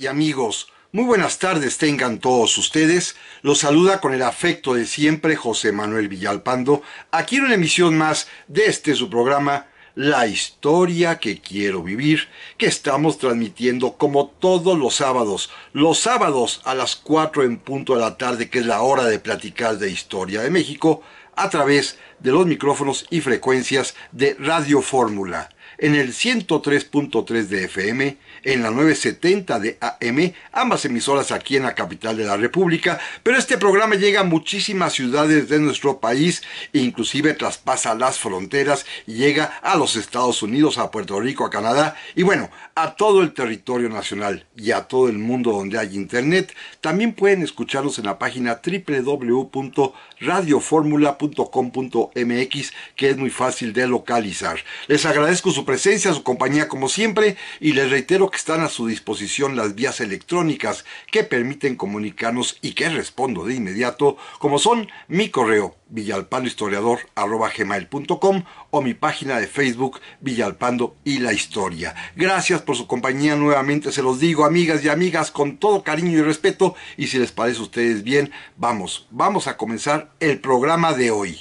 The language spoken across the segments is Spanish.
y amigos, muy buenas tardes tengan todos ustedes. Los saluda con el afecto de siempre José Manuel Villalpando, aquí en una emisión más de este su programa, La historia que quiero vivir, que estamos transmitiendo como todos los sábados, los sábados a las 4 en punto de la tarde, que es la hora de platicar de historia de México, a través de los micrófonos y frecuencias de Radio Fórmula en el 103.3 de FM, en la 970 de AM, ambas emisoras aquí en la capital de la República, pero este programa llega a muchísimas ciudades de nuestro país, inclusive traspasa las fronteras llega a los Estados Unidos, a Puerto Rico, a Canadá y bueno, a todo el territorio nacional y a todo el mundo donde hay internet. También pueden escucharnos en la página www.radioformula.com.mx que es muy fácil de localizar. Les agradezco su presencia, su compañía como siempre y les reitero que están a su disposición las vías electrónicas que permiten comunicarnos y que respondo de inmediato como son mi correo villalpando historiador gmail.com o mi página de Facebook Villalpando y la historia. Gracias por su compañía nuevamente, se los digo amigas y amigas con todo cariño y respeto y si les parece a ustedes bien, vamos, vamos a comenzar el programa de hoy.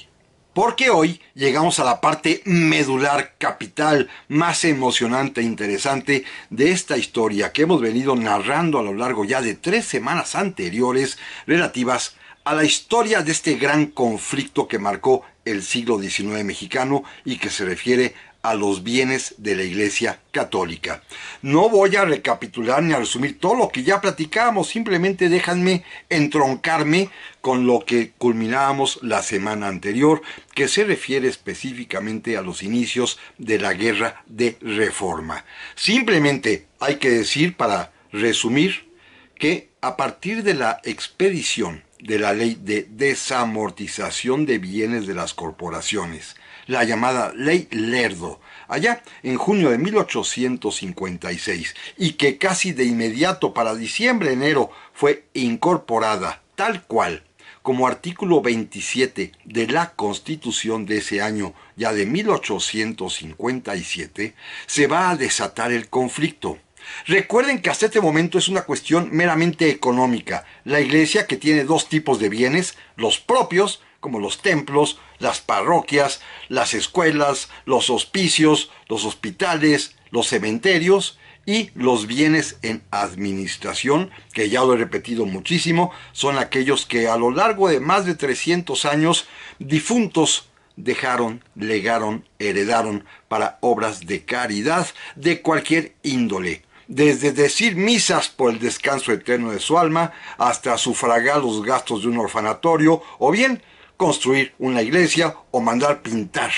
Porque hoy llegamos a la parte medular, capital, más emocionante e interesante de esta historia que hemos venido narrando a lo largo ya de tres semanas anteriores relativas a a la historia de este gran conflicto que marcó el siglo XIX mexicano y que se refiere a los bienes de la Iglesia Católica. No voy a recapitular ni a resumir todo lo que ya platicábamos, simplemente déjanme entroncarme con lo que culminábamos la semana anterior, que se refiere específicamente a los inicios de la Guerra de Reforma. Simplemente hay que decir, para resumir, que a partir de la expedición de la ley de desamortización de bienes de las corporaciones, la llamada ley Lerdo, allá en junio de 1856, y que casi de inmediato para diciembre-enero fue incorporada tal cual como artículo 27 de la Constitución de ese año, ya de 1857, se va a desatar el conflicto Recuerden que hasta este momento es una cuestión meramente económica. La iglesia que tiene dos tipos de bienes, los propios, como los templos, las parroquias, las escuelas, los hospicios, los hospitales, los cementerios y los bienes en administración, que ya lo he repetido muchísimo, son aquellos que a lo largo de más de 300 años difuntos dejaron, legaron, heredaron para obras de caridad de cualquier índole desde decir misas por el descanso eterno de su alma hasta sufragar los gastos de un orfanatorio o bien construir una iglesia o mandar pintar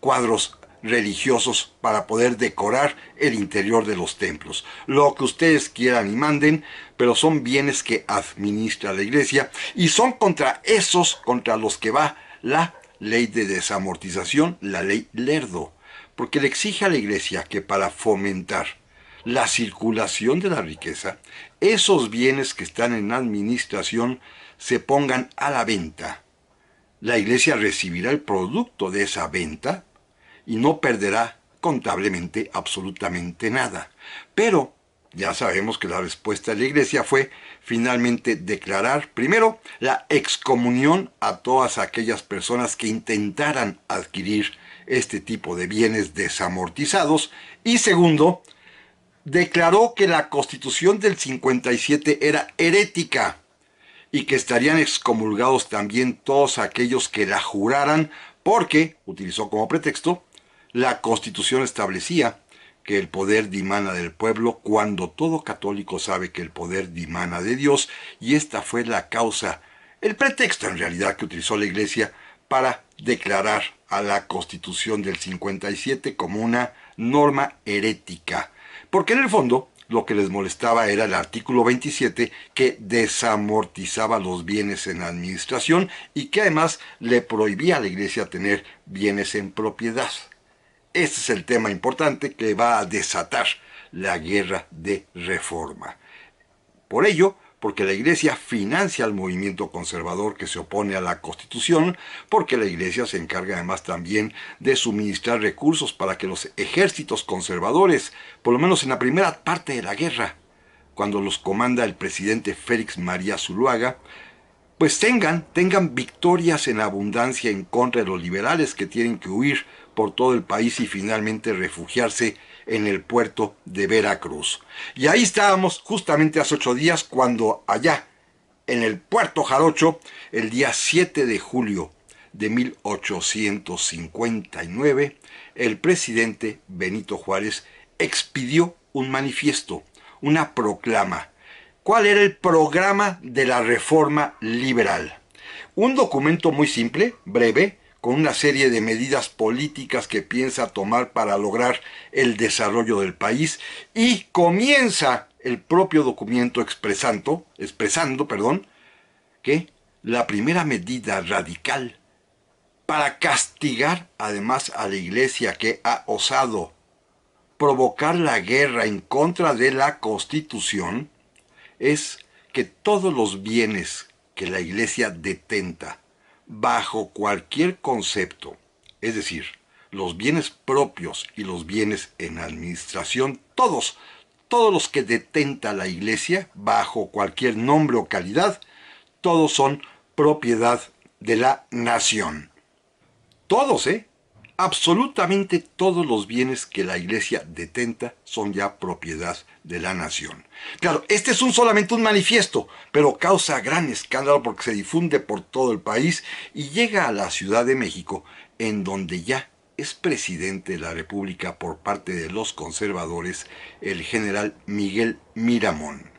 cuadros religiosos para poder decorar el interior de los templos. Lo que ustedes quieran y manden, pero son bienes que administra la iglesia y son contra esos contra los que va la ley de desamortización, la ley Lerdo, porque le exige a la iglesia que para fomentar la circulación de la riqueza, esos bienes que están en administración se pongan a la venta. La iglesia recibirá el producto de esa venta y no perderá contablemente absolutamente nada. Pero ya sabemos que la respuesta de la iglesia fue finalmente declarar primero la excomunión a todas aquellas personas que intentaran adquirir este tipo de bienes desamortizados y segundo, declaró que la constitución del 57 era herética y que estarían excomulgados también todos aquellos que la juraran porque, utilizó como pretexto, la constitución establecía que el poder dimana del pueblo cuando todo católico sabe que el poder dimana de Dios y esta fue la causa, el pretexto en realidad que utilizó la iglesia para declarar a la constitución del 57 como una norma herética porque en el fondo lo que les molestaba era el artículo 27 que desamortizaba los bienes en administración y que además le prohibía a la iglesia tener bienes en propiedad. Este es el tema importante que va a desatar la guerra de reforma. Por ello, porque la Iglesia financia al movimiento conservador que se opone a la Constitución, porque la Iglesia se encarga además también de suministrar recursos para que los ejércitos conservadores, por lo menos en la primera parte de la guerra, cuando los comanda el presidente Félix María Zuluaga, pues tengan, tengan victorias en abundancia en contra de los liberales que tienen que huir por todo el país y finalmente refugiarse en el puerto de Veracruz. Y ahí estábamos justamente hace ocho días cuando allá, en el puerto Jarocho, el día 7 de julio de 1859, el presidente Benito Juárez expidió un manifiesto, una proclama. ¿Cuál era el programa de la reforma liberal? Un documento muy simple, breve, con una serie de medidas políticas que piensa tomar para lograr el desarrollo del país y comienza el propio documento expresando, expresando perdón, que la primera medida radical para castigar además a la iglesia que ha osado provocar la guerra en contra de la constitución es que todos los bienes que la iglesia detenta bajo cualquier concepto, es decir, los bienes propios y los bienes en administración, todos, todos los que detenta la Iglesia, bajo cualquier nombre o calidad, todos son propiedad de la nación. Todos, ¿eh? Absolutamente todos los bienes que la Iglesia detenta son ya propiedad de la nación. Claro, este es un, solamente un manifiesto, pero causa gran escándalo porque se difunde por todo el país y llega a la Ciudad de México, en donde ya es presidente de la República por parte de los conservadores el general Miguel Miramón.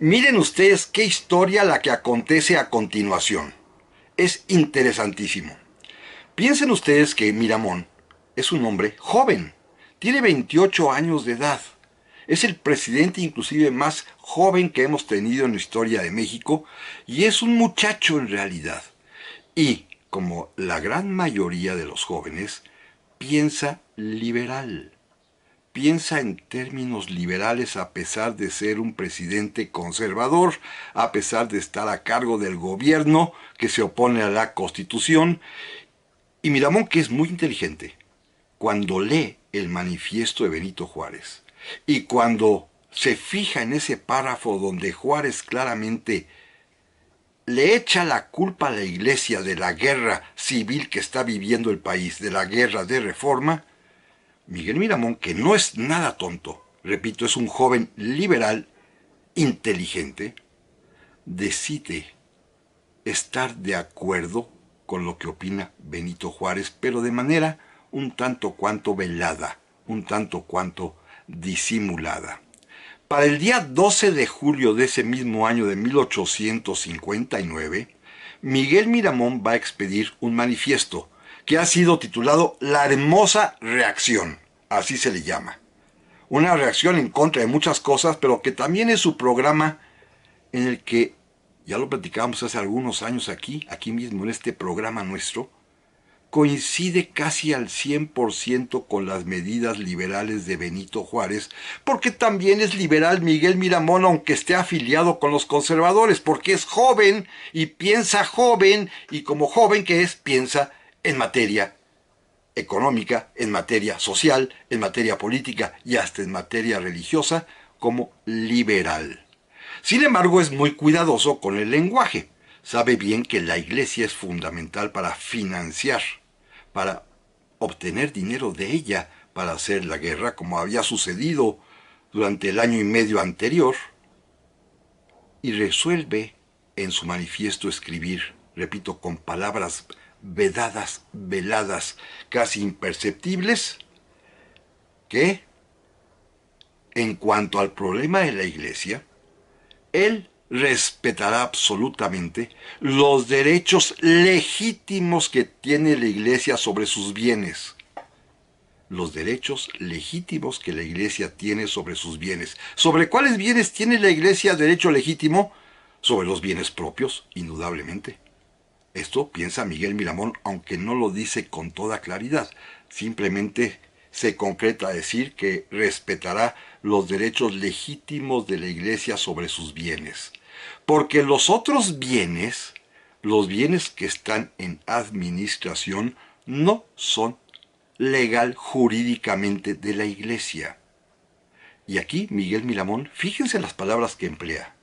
Miren ustedes qué historia la que acontece a continuación. Es interesantísimo. Piensen ustedes que Miramón es un hombre joven, tiene 28 años de edad es el presidente inclusive más joven que hemos tenido en la historia de México y es un muchacho en realidad. Y, como la gran mayoría de los jóvenes, piensa liberal. Piensa en términos liberales a pesar de ser un presidente conservador, a pesar de estar a cargo del gobierno que se opone a la constitución. Y Miramón, que es muy inteligente, cuando lee el manifiesto de Benito Juárez, y cuando se fija en ese párrafo donde Juárez claramente le echa la culpa a la iglesia de la guerra civil que está viviendo el país, de la guerra de reforma, Miguel Miramón, que no es nada tonto, repito, es un joven liberal, inteligente, decide estar de acuerdo con lo que opina Benito Juárez, pero de manera un tanto cuanto velada, un tanto cuanto disimulada. Para el día 12 de julio de ese mismo año de 1859, Miguel Miramón va a expedir un manifiesto que ha sido titulado La hermosa reacción, así se le llama. Una reacción en contra de muchas cosas, pero que también es su programa en el que, ya lo platicábamos hace algunos años aquí, aquí mismo en este programa nuestro, coincide casi al 100% con las medidas liberales de Benito Juárez, porque también es liberal Miguel Miramón, aunque esté afiliado con los conservadores, porque es joven y piensa joven, y como joven que es, piensa en materia económica, en materia social, en materia política y hasta en materia religiosa, como liberal. Sin embargo, es muy cuidadoso con el lenguaje. Sabe bien que la iglesia es fundamental para financiar para obtener dinero de ella para hacer la guerra, como había sucedido durante el año y medio anterior, y resuelve en su manifiesto escribir, repito, con palabras vedadas, veladas, casi imperceptibles, que, en cuanto al problema de la iglesia, él respetará absolutamente los derechos legítimos que tiene la iglesia sobre sus bienes. Los derechos legítimos que la iglesia tiene sobre sus bienes. ¿Sobre cuáles bienes tiene la iglesia derecho legítimo? Sobre los bienes propios, indudablemente. Esto piensa Miguel Miramón, aunque no lo dice con toda claridad. Simplemente se concreta a decir que respetará los derechos legítimos de la Iglesia sobre sus bienes. Porque los otros bienes, los bienes que están en administración, no son legal jurídicamente de la iglesia. Y aquí Miguel Milamón, fíjense las palabras que emplea,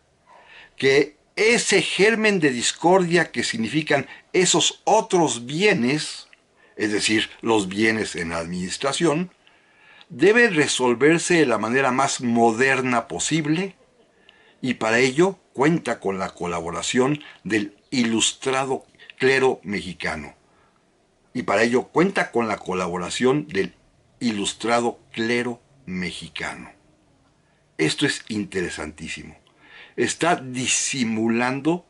que ese germen de discordia que significan esos otros bienes, es decir, los bienes en administración, debe resolverse de la manera más moderna posible y para ello cuenta con la colaboración del ilustrado clero mexicano. Y para ello cuenta con la colaboración del ilustrado clero mexicano. Esto es interesantísimo. Está disimulando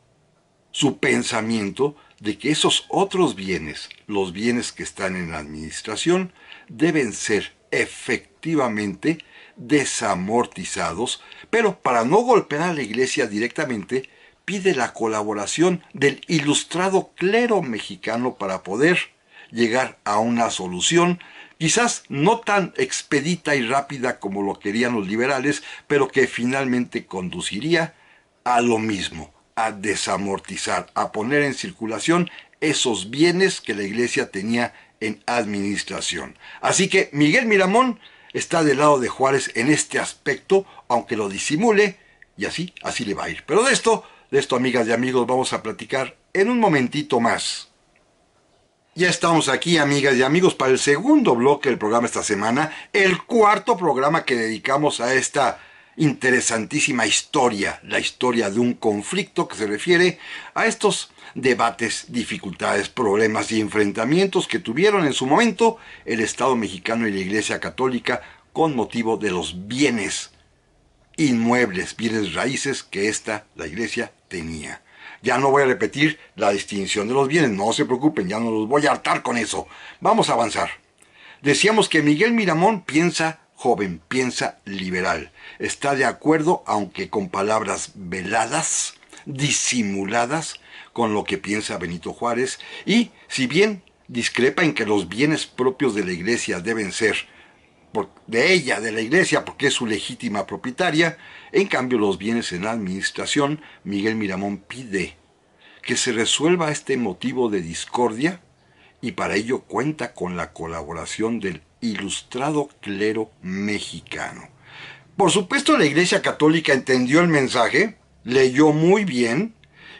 su pensamiento de que esos otros bienes, los bienes que están en la administración, deben ser efectivamente desamortizados, pero para no golpear a la iglesia directamente, pide la colaboración del ilustrado clero mexicano para poder llegar a una solución, quizás no tan expedita y rápida como lo querían los liberales, pero que finalmente conduciría a lo mismo, a desamortizar, a poner en circulación esos bienes que la iglesia tenía en administración. Así que Miguel Miramón está del lado de Juárez en este aspecto, aunque lo disimule, y así, así le va a ir. Pero de esto, de esto, amigas y amigos, vamos a platicar en un momentito más. Ya estamos aquí, amigas y amigos, para el segundo bloque del programa esta semana, el cuarto programa que dedicamos a esta interesantísima historia, la historia de un conflicto que se refiere a estos debates, dificultades, problemas y enfrentamientos que tuvieron en su momento el Estado mexicano y la Iglesia Católica con motivo de los bienes inmuebles, bienes raíces que esta, la Iglesia, tenía. Ya no voy a repetir la distinción de los bienes, no se preocupen, ya no los voy a hartar con eso. Vamos a avanzar. Decíamos que Miguel Miramón piensa joven, piensa liberal. Está de acuerdo, aunque con palabras veladas, disimuladas, con lo que piensa Benito Juárez y, si bien discrepa en que los bienes propios de la iglesia deben ser de ella, de la iglesia, porque es su legítima propietaria, en cambio los bienes en la administración, Miguel Miramón pide que se resuelva este motivo de discordia y para ello cuenta con la colaboración del ilustrado clero mexicano. Por supuesto la Iglesia Católica entendió el mensaje, leyó muy bien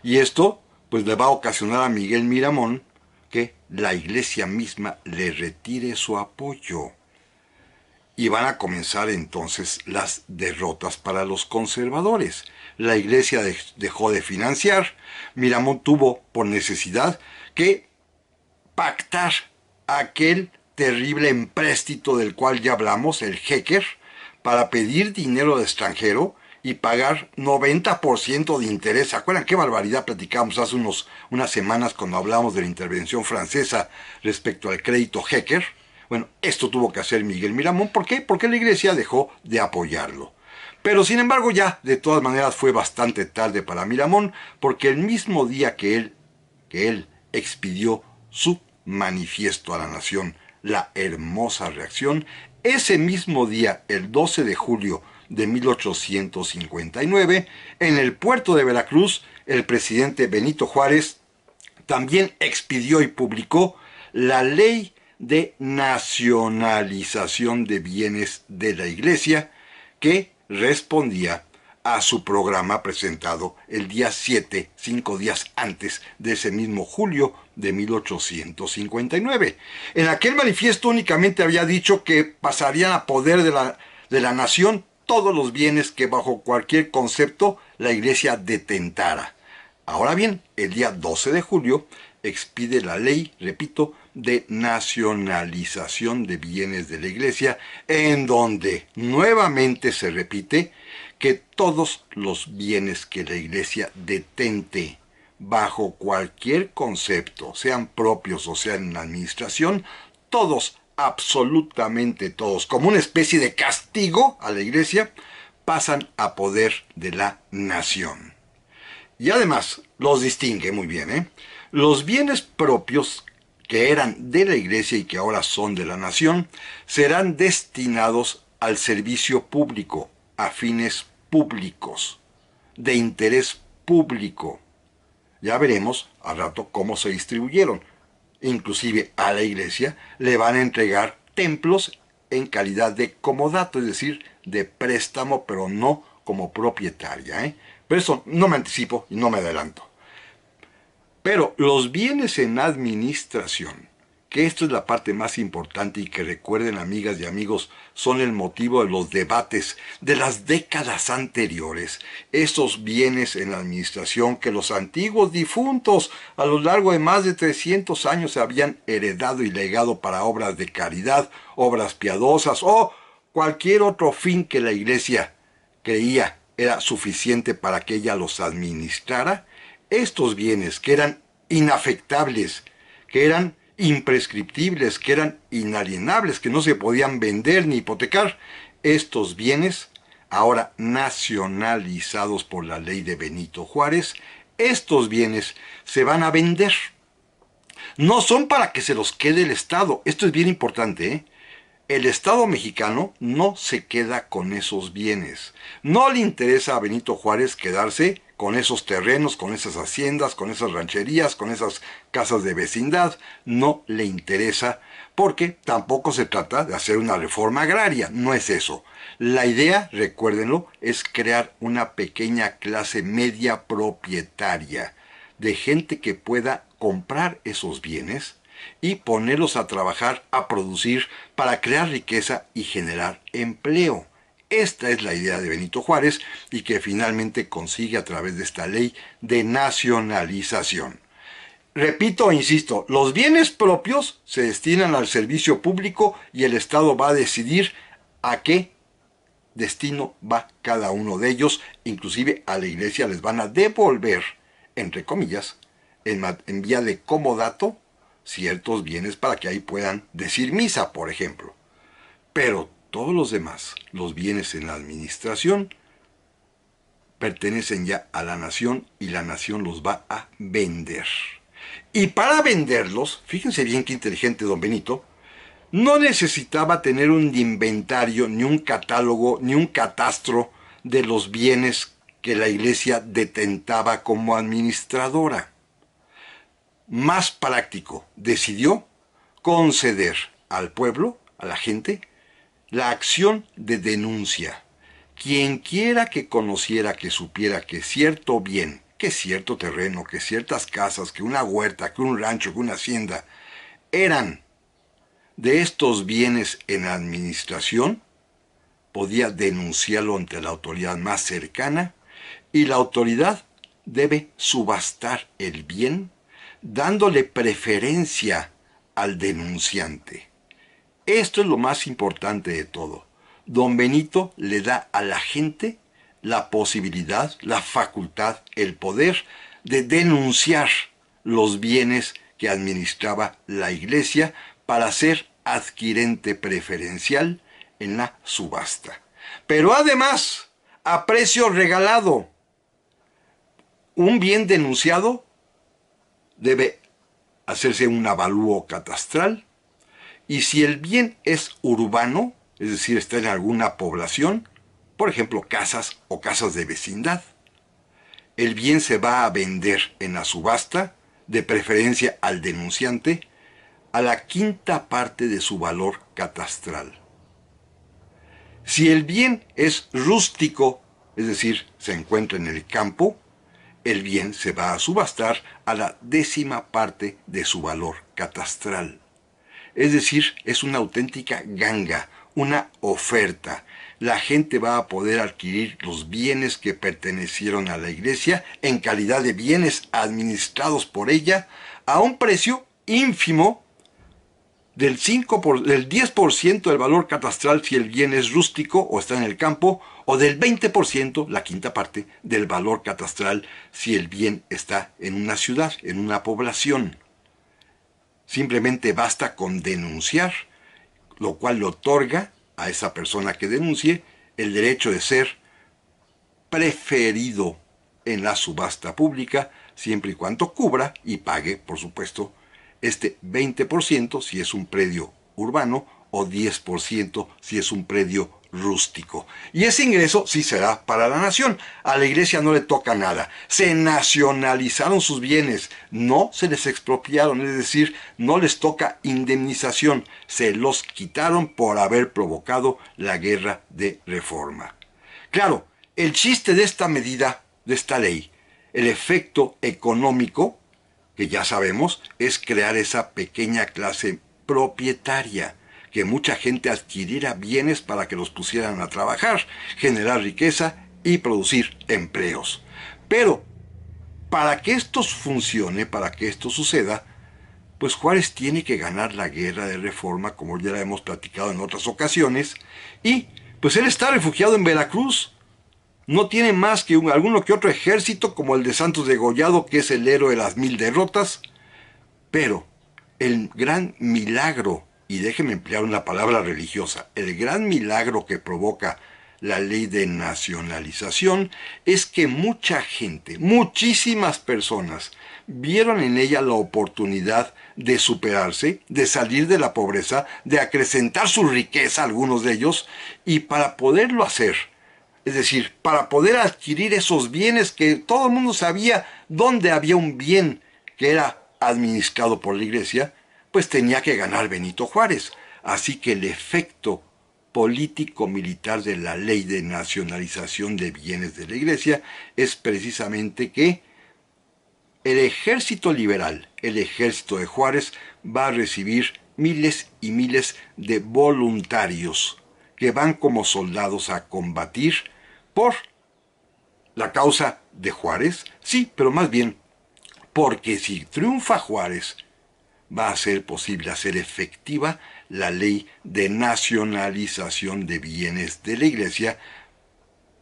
y esto pues le va a ocasionar a Miguel Miramón que la iglesia misma le retire su apoyo. Y van a comenzar entonces las derrotas para los conservadores. La iglesia dejó de financiar, Miramón tuvo por necesidad que pactar aquel terrible empréstito del cual ya hablamos, el hacker, para pedir dinero de extranjero y pagar 90% de interés. ¿Se acuerdan qué barbaridad platicamos hace unos, unas semanas cuando hablamos de la intervención francesa respecto al crédito hacker? Bueno, esto tuvo que hacer Miguel Miramón. ¿Por qué? Porque la iglesia dejó de apoyarlo. Pero sin embargo ya, de todas maneras, fue bastante tarde para Miramón, porque el mismo día que él, que él expidió su manifiesto a la nación, la hermosa reacción, ese mismo día, el 12 de julio de 1859, en el puerto de Veracruz, el presidente Benito Juárez también expidió y publicó la ley de nacionalización de bienes de la Iglesia que respondía a su programa presentado el día 7, cinco días antes de ese mismo julio de 1859. En aquel manifiesto únicamente había dicho que pasarían a poder de la, de la nación todos los bienes que bajo cualquier concepto la iglesia detentara. Ahora bien, el día 12 de julio expide la ley, repito, de nacionalización de bienes de la iglesia, en donde nuevamente se repite que todos los bienes que la iglesia detente bajo cualquier concepto, sean propios o sean en administración, todos absolutamente todos, como una especie de castigo a la iglesia, pasan a poder de la nación. Y además, los distingue muy bien, ¿eh? los bienes propios que eran de la iglesia y que ahora son de la nación, serán destinados al servicio público, a fines públicos, de interés público. Ya veremos al rato cómo se distribuyeron, inclusive a la iglesia, le van a entregar templos en calidad de comodato, es decir, de préstamo, pero no como propietaria. ¿eh? Pero eso no me anticipo y no me adelanto. Pero los bienes en administración que esto es la parte más importante y que recuerden amigas y amigos, son el motivo de los debates de las décadas anteriores, estos bienes en la administración que los antiguos difuntos a lo largo de más de 300 años habían heredado y legado para obras de caridad, obras piadosas o cualquier otro fin que la iglesia creía era suficiente para que ella los administrara, estos bienes que eran inafectables, que eran imprescriptibles, que eran inalienables, que no se podían vender ni hipotecar, estos bienes, ahora nacionalizados por la ley de Benito Juárez, estos bienes se van a vender. No son para que se los quede el Estado. Esto es bien importante. ¿eh? El Estado mexicano no se queda con esos bienes. No le interesa a Benito Juárez quedarse con esos terrenos, con esas haciendas, con esas rancherías, con esas casas de vecindad. No le interesa porque tampoco se trata de hacer una reforma agraria, no es eso. La idea, recuérdenlo, es crear una pequeña clase media propietaria de gente que pueda comprar esos bienes y ponerlos a trabajar, a producir, para crear riqueza y generar empleo. Esta es la idea de Benito Juárez y que finalmente consigue a través de esta ley de nacionalización. Repito e insisto, los bienes propios se destinan al servicio público y el Estado va a decidir a qué destino va cada uno de ellos, inclusive a la iglesia les van a devolver, entre comillas, en, vía de comodato, ciertos bienes para que ahí puedan decir misa, por ejemplo. Pero todos los demás, los bienes en la administración pertenecen ya a la nación y la nación los va a vender. Y para venderlos, fíjense bien qué inteligente don Benito, no necesitaba tener un inventario, ni un catálogo, ni un catastro de los bienes que la iglesia detentaba como administradora. Más práctico, decidió conceder al pueblo, a la gente, la acción de denuncia. Quien quiera que conociera, que supiera que cierto bien, que cierto terreno, que ciertas casas, que una huerta, que un rancho, que una hacienda, eran de estos bienes en administración, podía denunciarlo ante la autoridad más cercana y la autoridad debe subastar el bien dándole preferencia al denunciante. Esto es lo más importante de todo. Don Benito le da a la gente la posibilidad, la facultad, el poder de denunciar los bienes que administraba la iglesia para ser adquirente preferencial en la subasta. Pero además, a precio regalado, un bien denunciado debe hacerse un avalúo catastral y si el bien es urbano, es decir, está en alguna población, por ejemplo, casas o casas de vecindad, el bien se va a vender en la subasta, de preferencia al denunciante, a la quinta parte de su valor catastral. Si el bien es rústico, es decir, se encuentra en el campo, el bien se va a subastar a la décima parte de su valor catastral. Es decir, es una auténtica ganga, una oferta. La gente va a poder adquirir los bienes que pertenecieron a la iglesia en calidad de bienes administrados por ella a un precio ínfimo del, 5 por, del 10% del valor catastral si el bien es rústico o está en el campo, o del 20%, la quinta parte, del valor catastral si el bien está en una ciudad, en una población. Simplemente basta con denunciar, lo cual le otorga a esa persona que denuncie el derecho de ser preferido en la subasta pública, siempre y cuando cubra y pague, por supuesto, este 20% si es un predio urbano o 10% si es un predio rústico. Y ese ingreso sí será para la nación. A la iglesia no le toca nada. Se nacionalizaron sus bienes, no se les expropiaron, es decir, no les toca indemnización. Se los quitaron por haber provocado la guerra de reforma. Claro, el chiste de esta medida, de esta ley, el efecto económico, que ya sabemos, es crear esa pequeña clase propietaria que mucha gente adquiriera bienes para que los pusieran a trabajar, generar riqueza y producir empleos. Pero, para que esto funcione, para que esto suceda, pues Juárez tiene que ganar la guerra de reforma, como ya la hemos platicado en otras ocasiones, y pues él está refugiado en Veracruz. No tiene más que alguno que otro ejército como el de Santos de Gollado, que es el héroe de las mil derrotas, pero el gran milagro y déjeme emplear una palabra religiosa, el gran milagro que provoca la ley de nacionalización es que mucha gente, muchísimas personas, vieron en ella la oportunidad de superarse, de salir de la pobreza, de acrecentar su riqueza, algunos de ellos, y para poderlo hacer, es decir, para poder adquirir esos bienes que todo el mundo sabía dónde había un bien que era administrado por la iglesia, pues tenía que ganar Benito Juárez. Así que el efecto político-militar de la ley de nacionalización de bienes de la Iglesia es precisamente que el ejército liberal, el ejército de Juárez, va a recibir miles y miles de voluntarios que van como soldados a combatir por la causa de Juárez, sí, pero más bien porque si triunfa Juárez va a ser posible hacer efectiva la ley de nacionalización de bienes de la iglesia,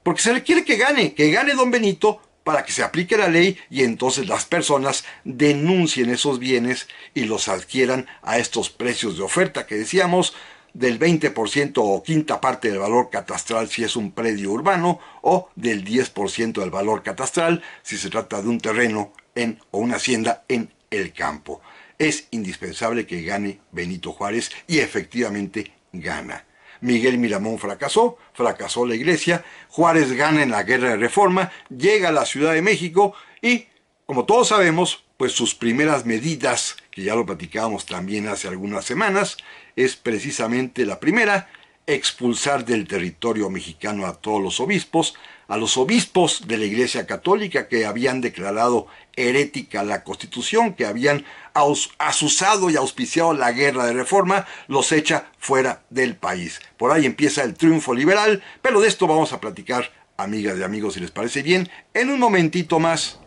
porque se le quiere que gane, que gane don Benito para que se aplique la ley y entonces las personas denuncien esos bienes y los adquieran a estos precios de oferta que decíamos del 20% o quinta parte del valor catastral si es un predio urbano o del 10% del valor catastral si se trata de un terreno en o una hacienda en el campo es indispensable que gane Benito Juárez y efectivamente gana. Miguel Miramón fracasó, fracasó la iglesia, Juárez gana en la guerra de reforma, llega a la Ciudad de México y, como todos sabemos, pues sus primeras medidas, que ya lo platicábamos también hace algunas semanas, es precisamente la primera, expulsar del territorio mexicano a todos los obispos, a los obispos de la Iglesia Católica que habían declarado herética la Constitución, que habían asusado y auspiciado la guerra de reforma, los echa fuera del país. Por ahí empieza el triunfo liberal, pero de esto vamos a platicar, amigas y amigos, si les parece bien, en un momentito más.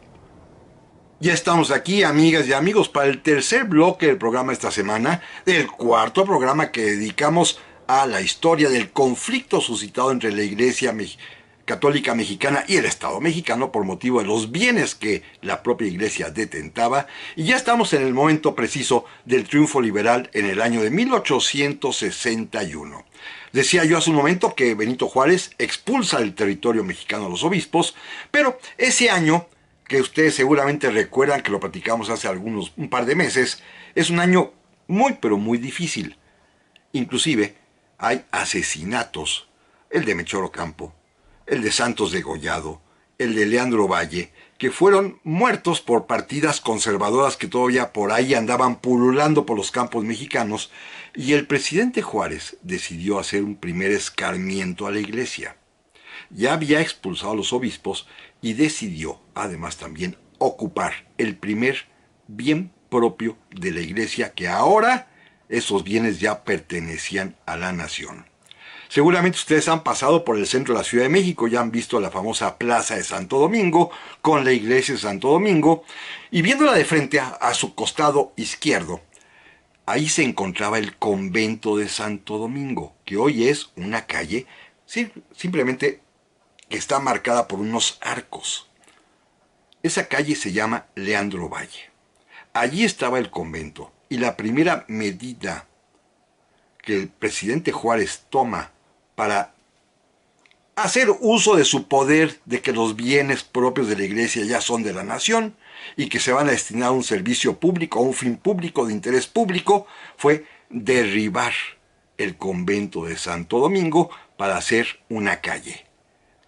Ya estamos aquí, amigas y amigos, para el tercer bloque del programa esta semana, del cuarto programa que dedicamos a la historia del conflicto suscitado entre la Iglesia mexicana Católica Mexicana y el Estado mexicano por motivo de los bienes que la propia iglesia detentaba, y ya estamos en el momento preciso del triunfo liberal en el año de 1861. Decía yo hace un momento que Benito Juárez expulsa del territorio mexicano a los obispos, pero ese año, que ustedes seguramente recuerdan que lo platicamos hace algunos un par de meses, es un año muy pero muy difícil. Inclusive hay asesinatos, el de Mechoro Campo, el de Santos Degollado, el de Leandro Valle, que fueron muertos por partidas conservadoras que todavía por ahí andaban pululando por los campos mexicanos, y el presidente Juárez decidió hacer un primer escarmiento a la iglesia. Ya había expulsado a los obispos y decidió, además también, ocupar el primer bien propio de la iglesia que ahora esos bienes ya pertenecían a la nación. Seguramente ustedes han pasado por el centro de la Ciudad de México, ya han visto la famosa Plaza de Santo Domingo con la iglesia de Santo Domingo y viéndola de frente a, su costado izquierdo, ahí se encontraba el convento de Santo Domingo, que hoy es una calle simplemente que está marcada por unos arcos. Esa calle se llama Leandro Valle. Allí estaba el convento y la primera medida que el presidente Juárez toma para hacer uso de su poder de que los bienes propios de la iglesia ya son de la nación y que se van a destinar a un servicio público, a un fin público, de interés público, fue derribar el convento de Santo Domingo para hacer una calle.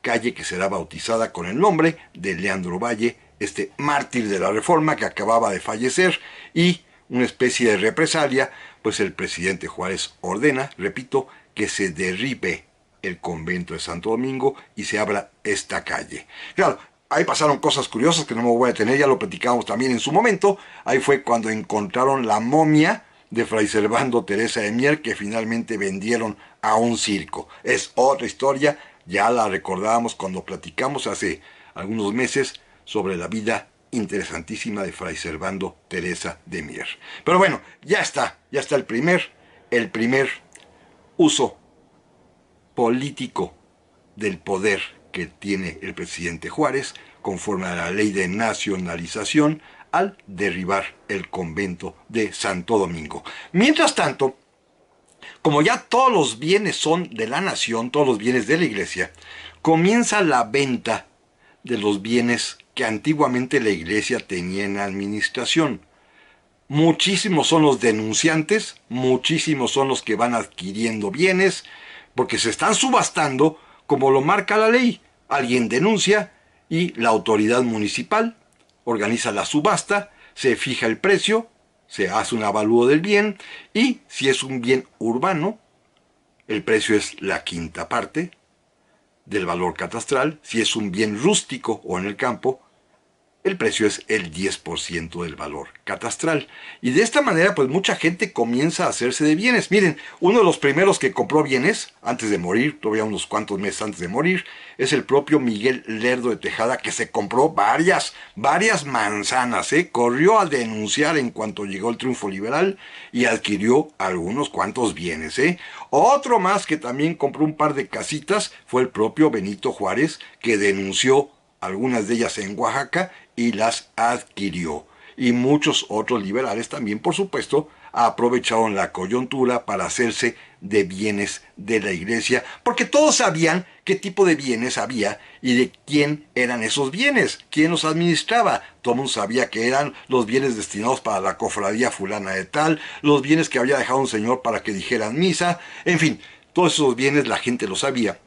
Calle que será bautizada con el nombre de Leandro Valle, este mártir de la Reforma que acababa de fallecer y una especie de represalia, pues el presidente Juárez ordena, repito, que se derripe el convento de Santo Domingo y se abra esta calle. Claro, ahí pasaron cosas curiosas que no me voy a tener, ya lo platicamos también en su momento. Ahí fue cuando encontraron la momia de Fray Servando Teresa de Mier que finalmente vendieron a un circo. Es otra historia, ya la recordábamos cuando platicamos hace algunos meses sobre la vida interesantísima de Fray Servando Teresa de Mier. Pero bueno, ya está, ya está el primer, el primer uso político del poder que tiene el presidente Juárez, conforme a la ley de nacionalización, al derribar el convento de Santo Domingo. Mientras tanto, como ya todos los bienes son de la nación, todos los bienes de la iglesia, comienza la venta de los bienes que antiguamente la iglesia tenía en administración. Muchísimos son los denunciantes, muchísimos son los que van adquiriendo bienes, porque se están subastando como lo marca la ley. Alguien denuncia y la autoridad municipal organiza la subasta, se fija el precio, se hace un avalúo del bien y si es un bien urbano, el precio es la quinta parte del valor catastral, si es un bien rústico o en el campo, el precio es el 10% del valor catastral. Y de esta manera, pues mucha gente comienza a hacerse de bienes. Miren, uno de los primeros que compró bienes, antes de morir, todavía unos cuantos meses antes de morir, es el propio Miguel Lerdo de Tejada, que se compró varias, varias manzanas, ¿eh? corrió a denunciar en cuanto llegó el triunfo liberal y adquirió algunos cuantos bienes. ¿eh? Otro más que también compró un par de casitas fue el propio Benito Juárez, que denunció algunas de ellas en Oaxaca y las adquirió. Y muchos otros liberales también, por supuesto, aprovecharon la coyuntura para hacerse de bienes de la iglesia, porque todos sabían qué tipo de bienes había y de quién eran esos bienes, quién los administraba. Todo mundo sabía que eran los bienes destinados para la cofradía fulana de tal, los bienes que había dejado un señor para que dijeran misa, en fin, todos esos bienes la gente lo sabía.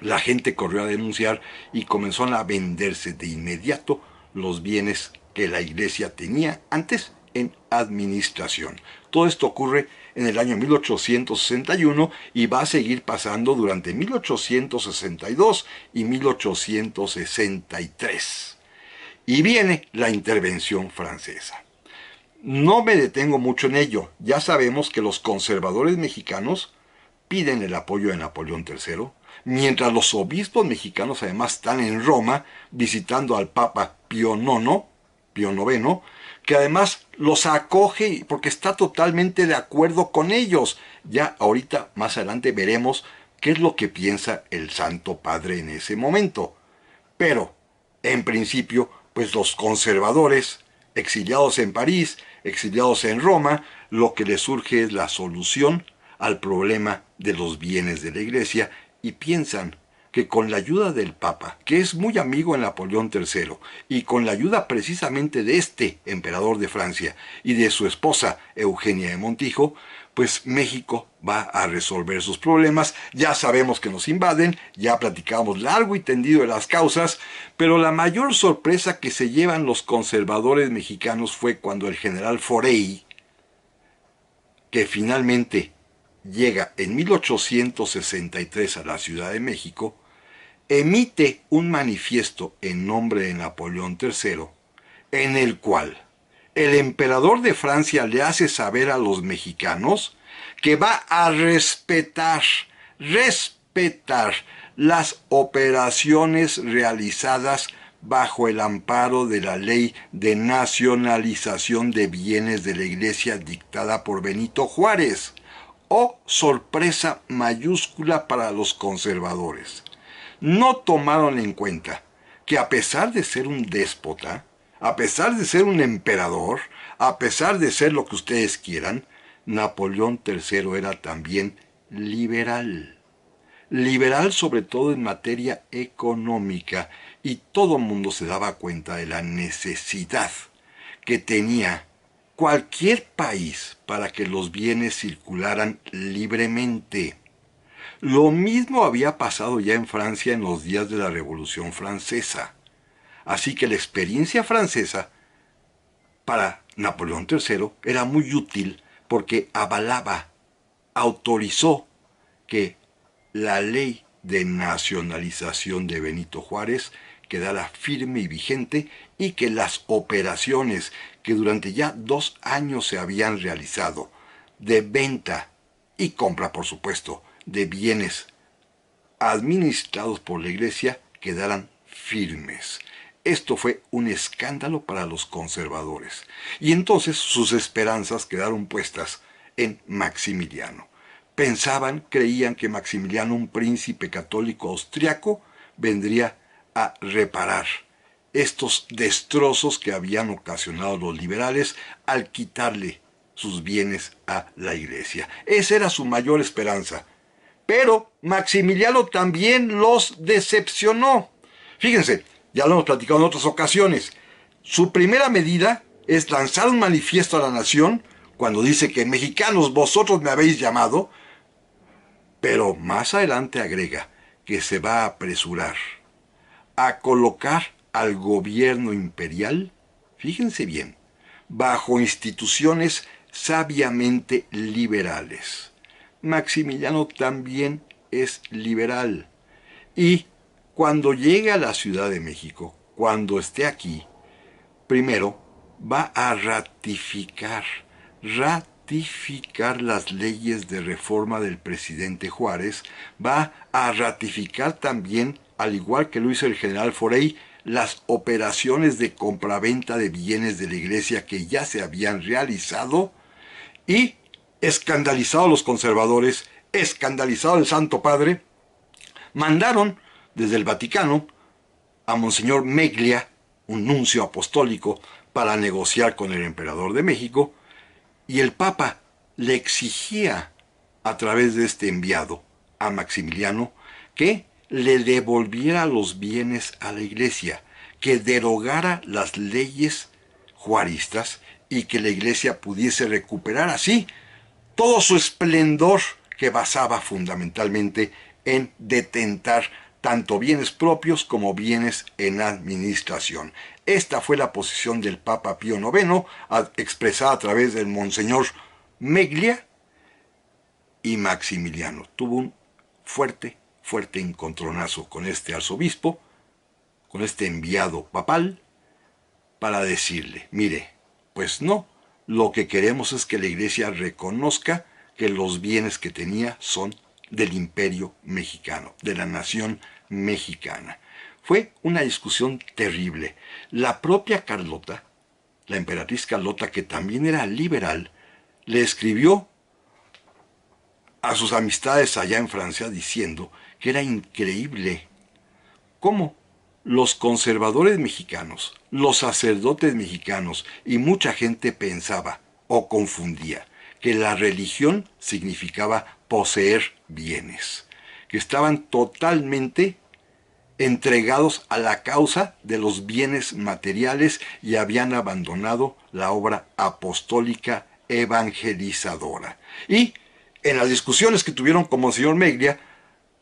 La gente corrió a denunciar y comenzó a venderse de inmediato los bienes que la iglesia tenía antes en administración. Todo esto ocurre en el año 1861 y va a seguir pasando durante 1862 y 1863. Y viene la intervención francesa. No me detengo mucho en ello. Ya sabemos que los conservadores mexicanos piden el apoyo de Napoleón III mientras los obispos mexicanos además están en Roma visitando al Papa Pío IX, IX, que además los acoge porque está totalmente de acuerdo con ellos. Ya ahorita más adelante veremos qué es lo que piensa el Santo Padre en ese momento. Pero, en principio, pues los conservadores, exiliados en París, exiliados en Roma, lo que les surge es la solución al problema de los bienes de la iglesia y piensan que con la ayuda del Papa, que es muy amigo en Napoleón III, y con la ayuda precisamente de este emperador de Francia y de su esposa Eugenia de Montijo, pues México va a resolver sus problemas. Ya sabemos que nos invaden, ya platicamos largo y tendido de las causas, pero la mayor sorpresa que se llevan los conservadores mexicanos fue cuando el general Forey, que finalmente llega en 1863 a la Ciudad de México, emite un manifiesto en nombre de Napoleón III, en el cual el emperador de Francia le hace saber a los mexicanos que va a respetar, respetar las operaciones realizadas bajo el amparo de la ley de nacionalización de bienes de la iglesia dictada por Benito Juárez, oh sorpresa mayúscula para los conservadores. No tomaron en cuenta que a pesar de ser un déspota, a pesar de ser un emperador, a pesar de ser lo que ustedes quieran, Napoleón III era también liberal. Liberal sobre todo en materia económica y todo el mundo se daba cuenta de la necesidad que tenía cualquier país para que los bienes circularan libremente. Lo mismo había pasado ya en Francia en los días de la Revolución Francesa. Así que la experiencia francesa para Napoleón III era muy útil porque avalaba, autorizó que la ley de nacionalización de Benito Juárez quedara firme y vigente y que las operaciones que durante ya dos años se habían realizado de venta y compra, por supuesto, de bienes administrados por la Iglesia quedaran firmes. Esto fue un escándalo para los conservadores, y entonces sus esperanzas quedaron puestas en Maximiliano. Pensaban, creían que Maximiliano, un príncipe católico austriaco, vendría a reparar estos destrozos que habían ocasionado los liberales al quitarle sus bienes a la iglesia. Esa era su mayor esperanza. Pero Maximiliano también los decepcionó. Fíjense, ya lo hemos platicado en otras ocasiones. Su primera medida es lanzar un manifiesto a la nación cuando dice que mexicanos vosotros me habéis llamado, pero más adelante agrega que se va a apresurar a colocar al gobierno imperial, fíjense bien, bajo instituciones sabiamente liberales. Maximiliano también es liberal. Y cuando llegue a la Ciudad de México, cuando esté aquí, primero va a ratificar, ratificar las leyes de reforma del presidente Juárez, va a ratificar también, al igual que lo hizo el general Forey, las operaciones de compraventa de bienes de la iglesia que ya se habían realizado y escandalizados los conservadores, escandalizado el Santo Padre, mandaron desde el Vaticano a Monseñor Meglia, un nuncio apostólico, para negociar con el emperador de México, y el Papa le exigía a través de este enviado a Maximiliano que le devolviera los bienes a la iglesia, que derogara las leyes juaristas y que la iglesia pudiese recuperar así todo su esplendor que basaba fundamentalmente en detentar tanto bienes propios como bienes en administración. Esta fue la posición del Papa Pío IX, expresada a través del Monseñor Meglia y Maximiliano. Tuvo un fuerte fuerte encontronazo con este arzobispo, con este enviado papal, para decirle, mire, pues no, lo que queremos es que la iglesia reconozca que los bienes que tenía son del imperio mexicano, de la nación mexicana. Fue una discusión terrible. La propia Carlota, la emperatriz Carlota, que también era liberal, le escribió a sus amistades allá en Francia diciendo que era increíble. ¿Cómo? Los conservadores mexicanos, los sacerdotes mexicanos y mucha gente pensaba o confundía que la religión significaba poseer bienes, que estaban totalmente entregados a la causa de los bienes materiales y habían abandonado la obra apostólica evangelizadora. Y en las discusiones que tuvieron con señor Meglia,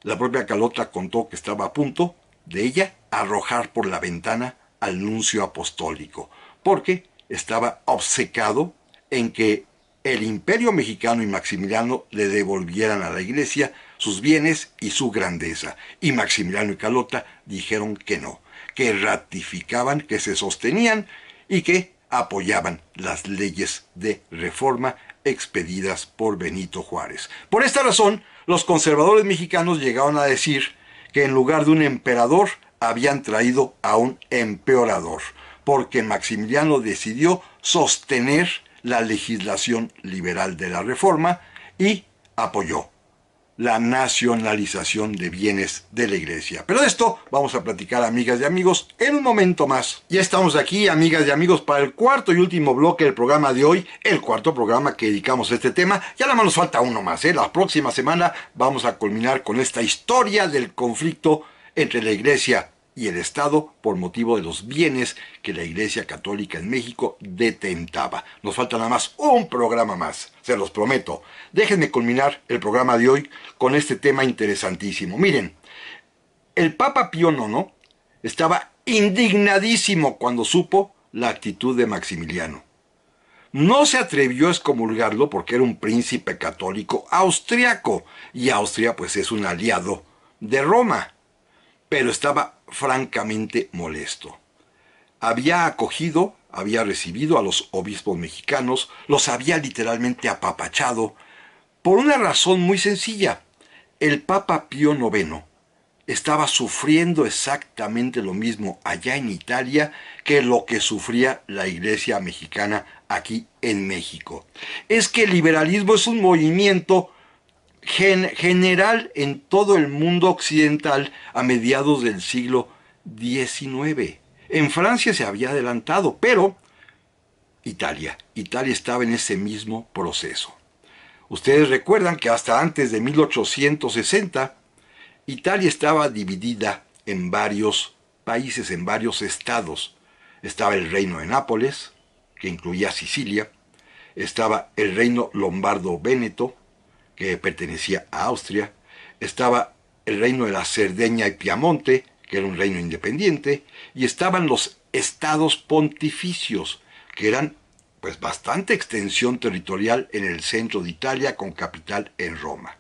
la propia Calota contó que estaba a punto de ella arrojar por la ventana al nuncio apostólico, porque estaba obcecado en que el imperio mexicano y Maximiliano le devolvieran a la iglesia sus bienes y su grandeza. Y Maximiliano y Calota dijeron que no, que ratificaban, que se sostenían y que apoyaban las leyes de reforma expedidas por Benito Juárez. Por esta razón, los conservadores mexicanos llegaron a decir que en lugar de un emperador habían traído a un empeorador, porque Maximiliano decidió sostener la legislación liberal de la reforma y apoyó la nacionalización de bienes de la iglesia. Pero de esto vamos a platicar, amigas y amigos, en un momento más. Ya estamos aquí, amigas y amigos, para el cuarto y último bloque del programa de hoy, el cuarto programa que dedicamos a este tema. Ya nada más nos falta uno más, ¿eh? La próxima semana vamos a culminar con esta historia del conflicto entre la iglesia y el Estado por motivo de los bienes que la Iglesia Católica en México detentaba. Nos falta nada más un programa más, se los prometo. Déjenme culminar el programa de hoy con este tema interesantísimo. Miren, el Papa Pío IX estaba indignadísimo cuando supo la actitud de Maximiliano. No se atrevió a excomulgarlo porque era un príncipe católico austriaco y Austria pues es un aliado de Roma, pero estaba francamente molesto. Había acogido, había recibido a los obispos mexicanos, los había literalmente apapachado, por una razón muy sencilla. El Papa Pío IX estaba sufriendo exactamente lo mismo allá en Italia que lo que sufría la Iglesia mexicana aquí en México. Es que el liberalismo es un movimiento general en todo el mundo occidental a mediados del siglo XIX. En Francia se había adelantado, pero Italia, Italia estaba en ese mismo proceso. Ustedes recuerdan que hasta antes de 1860, Italia estaba dividida en varios países, en varios estados. Estaba el reino de Nápoles, que incluía Sicilia, estaba el reino lombardo-véneto, que pertenecía a Austria, estaba el reino de la Cerdeña y Piamonte, que era un reino independiente, y estaban los estados pontificios, que eran pues bastante extensión territorial en el centro de Italia con capital en Roma.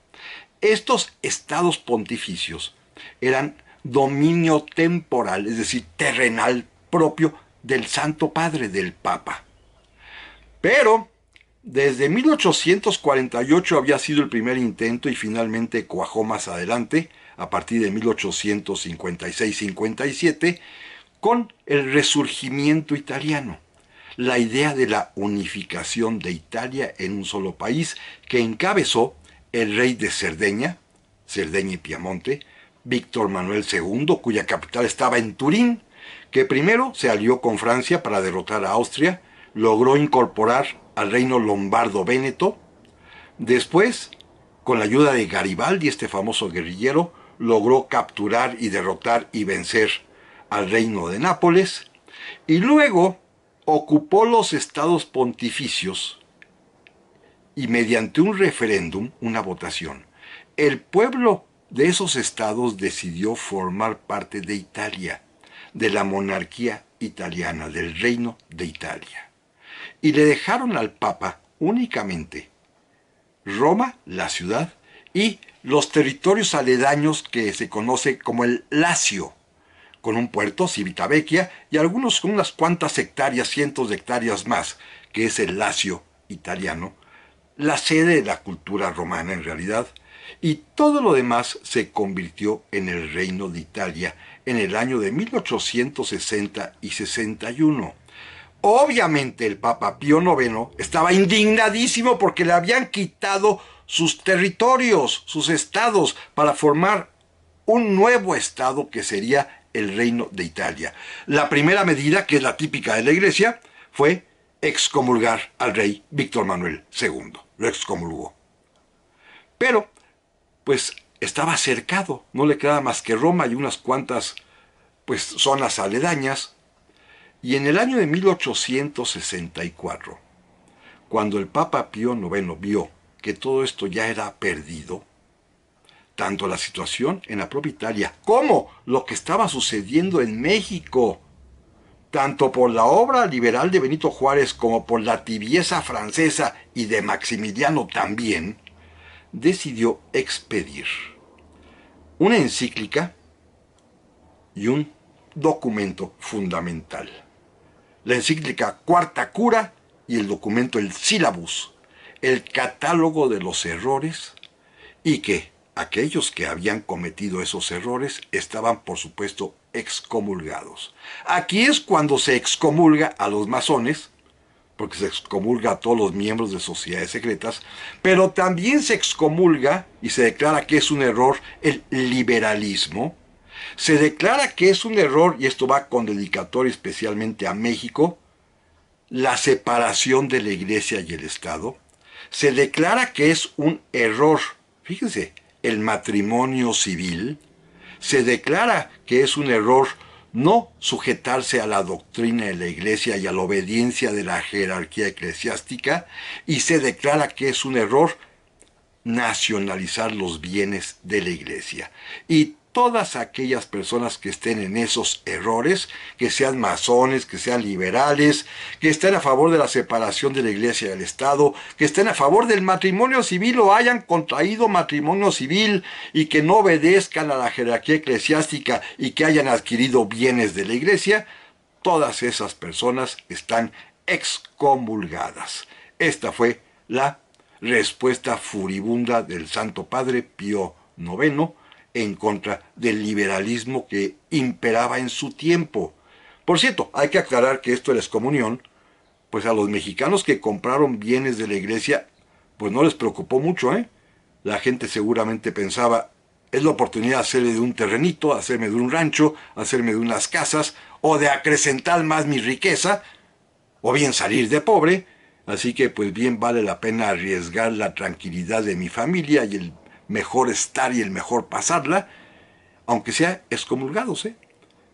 Estos estados pontificios eran dominio temporal, es decir, terrenal propio del Santo Padre del Papa. Pero desde 1848 había sido el primer intento y finalmente cuajó más adelante, a partir de 1856-57, con el resurgimiento italiano, la idea de la unificación de Italia en un solo país que encabezó el rey de Cerdeña, Cerdeña y Piamonte, Víctor Manuel II, cuya capital estaba en Turín, que primero se alió con Francia para derrotar a Austria, logró incorporar al reino lombardo-véneto. Después, con la ayuda de Garibaldi, este famoso guerrillero, logró capturar y derrotar y vencer al reino de Nápoles. Y luego ocupó los estados pontificios y mediante un referéndum, una votación, el pueblo de esos estados decidió formar parte de Italia, de la monarquía italiana, del reino de Italia y le dejaron al Papa únicamente Roma, la ciudad, y los territorios aledaños que se conoce como el Lacio, con un puerto, Civitavecchia, y algunos con unas cuantas hectáreas, cientos de hectáreas más, que es el Lacio italiano, la sede de la cultura romana en realidad, y todo lo demás se convirtió en el Reino de Italia en el año de 1860 y 61 Obviamente el Papa Pío IX estaba indignadísimo porque le habían quitado sus territorios, sus estados, para formar un nuevo estado que sería el Reino de Italia. La primera medida, que es la típica de la Iglesia, fue excomulgar al rey Víctor Manuel II. Lo excomulgó. Pero, pues estaba cercado, no le quedaba más que Roma y unas cuantas pues, zonas aledañas. Y en el año de 1864, cuando el Papa Pío IX vio que todo esto ya era perdido, tanto la situación en la propia Italia como lo que estaba sucediendo en México, tanto por la obra liberal de Benito Juárez como por la tibieza francesa y de Maximiliano también, decidió expedir una encíclica y un documento fundamental la encíclica Cuarta Cura y el documento El Sílabus, el catálogo de los errores y que aquellos que habían cometido esos errores estaban por supuesto excomulgados. Aquí es cuando se excomulga a los masones, porque se excomulga a todos los miembros de sociedades secretas, pero también se excomulga y se declara que es un error el liberalismo, se declara que es un error, y esto va con dedicatoria especialmente a México, la separación de la iglesia y el Estado. Se declara que es un error, fíjense, el matrimonio civil. Se declara que es un error no sujetarse a la doctrina de la iglesia y a la obediencia de la jerarquía eclesiástica. Y se declara que es un error nacionalizar los bienes de la iglesia. Y todas aquellas personas que estén en esos errores, que sean masones, que sean liberales, que estén a favor de la separación de la iglesia y del Estado, que estén a favor del matrimonio civil o hayan contraído matrimonio civil y que no obedezcan a la jerarquía eclesiástica y que hayan adquirido bienes de la iglesia, todas esas personas están excomulgadas. Esta fue la respuesta furibunda del Santo Padre Pío IX en contra del liberalismo que imperaba en su tiempo. Por cierto, hay que aclarar que esto de excomunión, pues a los mexicanos que compraron bienes de la iglesia, pues no les preocupó mucho, ¿eh? La gente seguramente pensaba, es la oportunidad de hacerme de un terrenito, hacerme de un rancho, hacerme de unas casas, o de acrecentar más mi riqueza, o bien salir de pobre, así que pues bien vale la pena arriesgar la tranquilidad de mi familia y el mejor estar y el mejor pasarla, aunque sea excomulgados. ¿eh?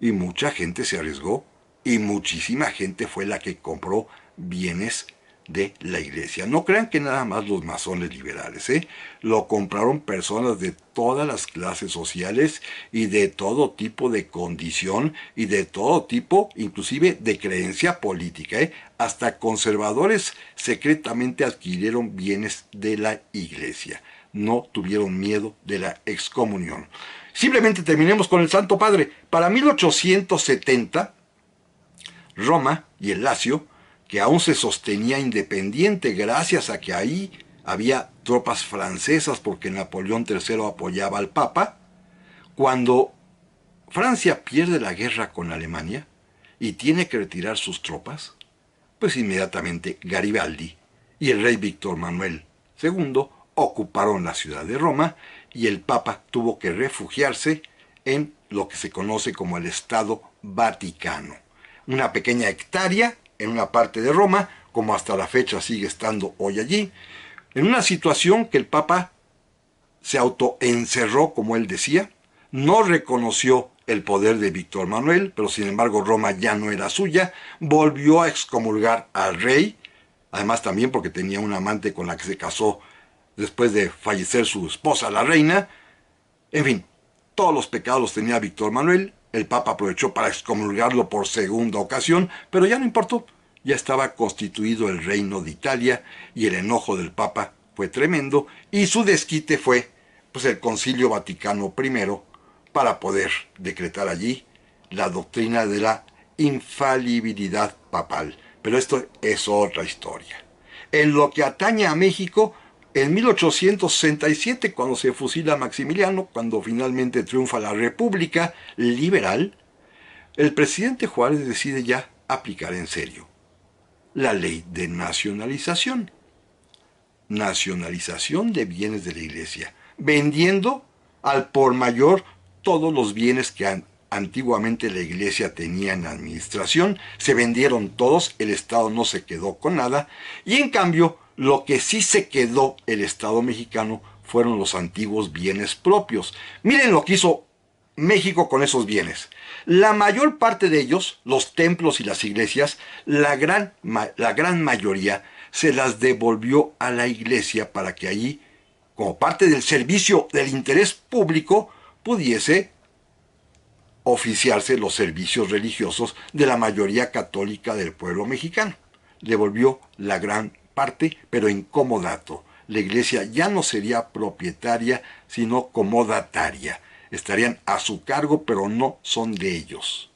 Y mucha gente se arriesgó y muchísima gente fue la que compró bienes de la iglesia. No crean que nada más los masones liberales, ¿eh? Lo compraron personas de todas las clases sociales y de todo tipo de condición y de todo tipo, inclusive de creencia política, ¿eh? Hasta conservadores secretamente adquirieron bienes de la iglesia no tuvieron miedo de la excomunión. Simplemente terminemos con el Santo Padre. Para 1870, Roma y el Lacio, que aún se sostenía independiente gracias a que ahí había tropas francesas porque Napoleón III apoyaba al Papa, cuando Francia pierde la guerra con Alemania y tiene que retirar sus tropas, pues inmediatamente Garibaldi y el rey Víctor Manuel II ocuparon la ciudad de Roma y el Papa tuvo que refugiarse en lo que se conoce como el Estado Vaticano. Una pequeña hectárea en una parte de Roma, como hasta la fecha sigue estando hoy allí, en una situación que el Papa se autoencerró, como él decía, no reconoció el poder de Víctor Manuel, pero sin embargo Roma ya no era suya, volvió a excomulgar al rey, además también porque tenía un amante con la que se casó después de fallecer su esposa, la reina. En fin, todos los pecados los tenía Víctor Manuel. El Papa aprovechó para excomulgarlo por segunda ocasión, pero ya no importó. Ya estaba constituido el reino de Italia y el enojo del Papa fue tremendo y su desquite fue pues el Concilio Vaticano I para poder decretar allí la doctrina de la infalibilidad papal. Pero esto es otra historia. En lo que atañe a México, en 1867, cuando se fusila Maximiliano, cuando finalmente triunfa la República Liberal, el presidente Juárez decide ya aplicar en serio la ley de nacionalización. Nacionalización de bienes de la iglesia, vendiendo al por mayor todos los bienes que antiguamente la iglesia tenía en administración, se vendieron todos, el Estado no se quedó con nada, y en cambio lo que sí se quedó el Estado mexicano fueron los antiguos bienes propios. Miren lo que hizo México con esos bienes. La mayor parte de ellos, los templos y las iglesias, la gran, la gran mayoría se las devolvió a la iglesia para que allí, como parte del servicio del interés público, pudiese oficiarse los servicios religiosos de la mayoría católica del pueblo mexicano. Devolvió la gran parte, pero en La iglesia ya no sería propietaria, sino comodataria. Estarían a su cargo, pero no son de ellos.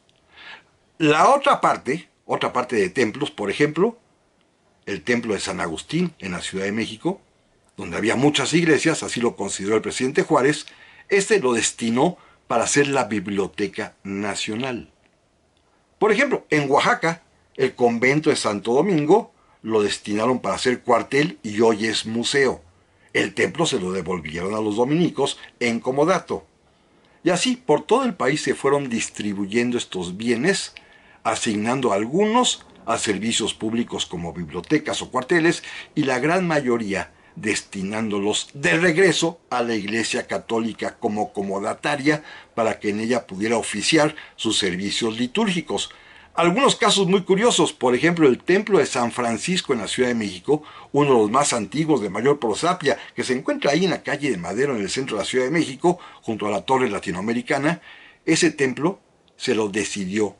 La otra parte, otra parte de templos, por ejemplo, el templo de San Agustín en la Ciudad de México, donde había muchas iglesias, así lo consideró el presidente Juárez, este lo destinó para ser la Biblioteca Nacional. Por ejemplo, en Oaxaca, el convento de Santo Domingo lo destinaron para ser cuartel y hoy es museo. El templo se lo devolvieron a los dominicos en comodato. Y así por todo el país se fueron distribuyendo estos bienes, asignando algunos a servicios públicos como bibliotecas o cuarteles y la gran mayoría destinándolos de regreso a la Iglesia Católica como comodataria para que en ella pudiera oficiar sus servicios litúrgicos, algunos casos muy curiosos, por ejemplo el Templo de San Francisco en la Ciudad de México, uno de los más antiguos de mayor prosapia, que se encuentra ahí en la calle de Madero en el centro de la Ciudad de México, junto a la Torre Latinoamericana, ese templo se lo decidió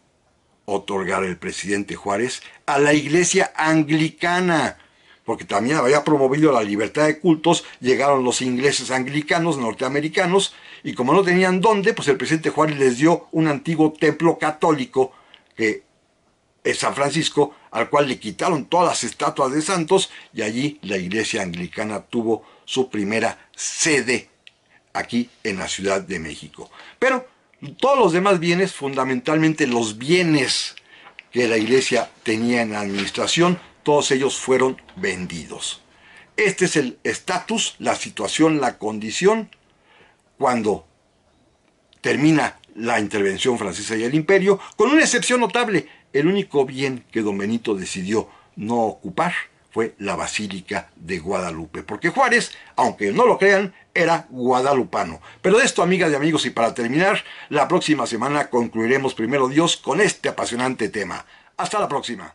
otorgar el presidente Juárez a la iglesia anglicana, porque también había promovido la libertad de cultos, llegaron los ingleses anglicanos, norteamericanos, y como no tenían dónde, pues el presidente Juárez les dio un antiguo templo católico que San Francisco, al cual le quitaron todas las estatuas de santos y allí la iglesia anglicana tuvo su primera sede aquí en la Ciudad de México. Pero todos los demás bienes, fundamentalmente los bienes que la iglesia tenía en la administración, todos ellos fueron vendidos. Este es el estatus, la situación, la condición cuando termina la intervención francesa y el imperio, con una excepción notable, el único bien que don Benito decidió no ocupar fue la Basílica de Guadalupe, porque Juárez, aunque no lo crean, era guadalupano. Pero de esto, amigas y amigos, y para terminar, la próxima semana concluiremos primero Dios con este apasionante tema. Hasta la próxima.